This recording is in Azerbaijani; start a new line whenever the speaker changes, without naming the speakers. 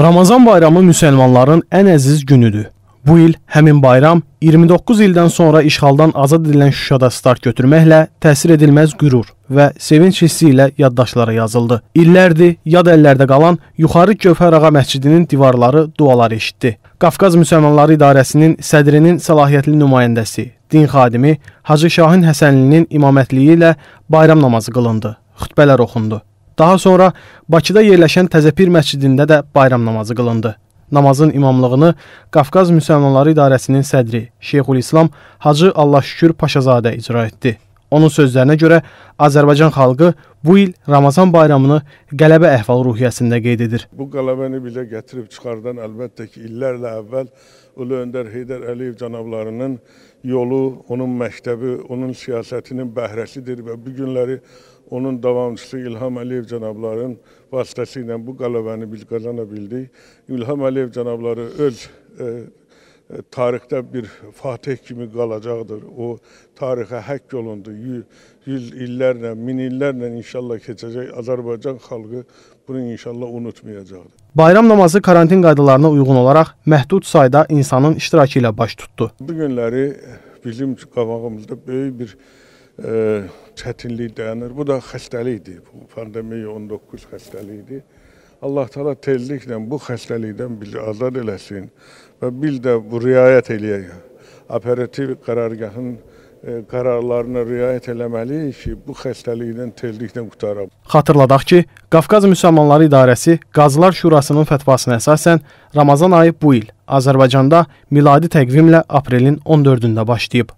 Ramazan bayramı müsəlmanların ən əziz günüdür. Bu il həmin bayram 29 ildən sonra işğaldan azad edilən Şuşada start götürməklə təsir edilməz qürur və sevinç hissi ilə yaddaşlara yazıldı. İllərdir yad əllərdə qalan Yuxarı Gövhər Ağa məscidinin divarları dualar eşitdi. Qafqaz Müsəlmanları İdarəsinin sədrinin səlahiyyətli nümayəndəsi, din xadimi Hacı Şahin Həsənlinin imamətliyi ilə bayram namazı qılındı, xütbələr oxundu. Daha sonra Bakıda yerləşən Təzəpir məscidində də bayram namazı qılındı. Namazın imamlığını Qafqaz Müsəlmanları İdarəsinin sədri Şeyxülislam Hacı Allahşükür Paşazadə icra etdi. Onun sözlərinə görə Azərbaycan xalqı bu il Ramazan bayramını qələbə əhval-ruhiyyəsində qeyd edir.
Bu qələbəni bilə gətirib çıxardan əlbəttə ki, illərlə əvvəl Ulu Öndər Heydər Əliyev cənablarının yolu, onun məktəbi, onun siyasətinin bəhrəsidir və bu günləri onun davamçısı İlham Əliyev cənabların vasitəsi ilə bu qələbəni biz qazana bildik. İlham Əliyev cənabları öz e, E, tarixdə bir fatih kimi qalacaqdır. O tarixə həkk olundu. Yüz illərlə, min illərlə inşallah keçəcək Azərbaycan xalqı bunu inşallah unutmayacaqdır.
Bayram namazı karantin qaydalarına uyğun olaraq məhdud sayda insanın iştirakı ilə baş tutdu.
Bu günləri bizim qavağımızda böyük bir ə, e, çətinlik dayanır. Bu da xəstəlikdir. Bu pandemiya 19 xəstəliyidir. Allah Teala tezliklə bu xəstəlikdən bizi azad eləsin və biz də bu riayət eləyək. Operativ qərargahın e, qərarlarına riayət eləməliyik ki, bu xəstəlikdən tezliklə qutaraq.
Xatırladaq ki, Qafqaz Müsəlmanları İdarəsi Qazılar Şurasının fətvasına əsasən Ramazan ayı bu il Azərbaycanda miladi təqvimlə aprelin 14-də başlayıb.